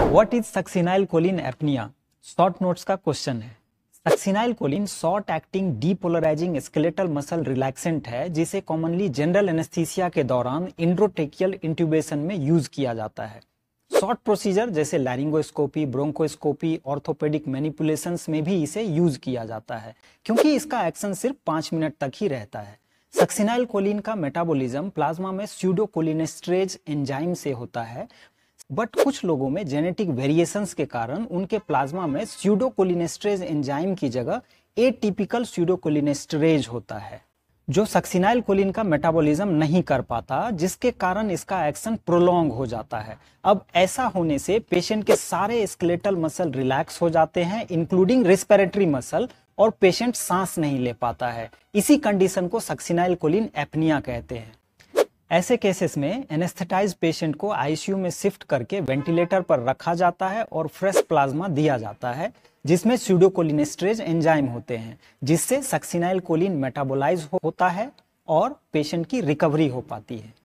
what is succinylcholine apnoea short notes का question है succinylcholine short acting depolarising skeletal muscle relaxant है जिसे commonly general anaesthesia के दौरान इंड्रोटेकियल intubation में यूज किया जाता है शॉर्ट प्रोसीजर जैसे लैरिंगोस्कोपी ब्रोंकोस्कोपी ऑर्थोपेडिक मैनिपुलेशन में भी इसे यूज किया जाता है क्योंकि इसका एक्शन सिर्फ पांच मिनट तक ही रहता है सक्सिनाइल कोलिन का मेटाबॉलिज्म प्लाज्मा में स्यूडोकोलिनेस्ट्रेज एंजाइम से होता है बट कुछ लोगों में जेनेटिक वेरिएशंस के कारण उनके प्लाज्मा में स्यूडोकोलिनेस्ट्रेज एंजाइम की जगह ए टिपिकल स्यूडोकोलिनेस्ट्रेज होता है जो सक्सिनाइल कोलिन का मेटाबॉलिज्म नहीं कर पाता जिसके कारण इसका एक्शन प्रोलॉन्ग हो जाता है अब ऐसा होने से पेशेंट के सारे स्केलेटल मसल रिलैक्स हो जाते हैं इंक्लूडिंग रेस्पिरेटरी मसल और पेशेंट सांस नहीं ले पाता है इसी कंडीशन को सक्सिनाइल कोलिन एपनिया कहते हैं ऐसे केसेस में एनेस्थेटाइज पेशेंट को आईसीयू में शिफ्ट करके वेंटिलेटर पर रखा जाता है और फ्रेश प्लाज्मा दिया जाता है जिसमें स्यूडोकोलिनेस्ट्रेज एंजाइम होते हैं जिससे सक्सिनाइल कोलिन मेटाबोलाइज होता है और पेशेंट की रिकवरी हो पाती है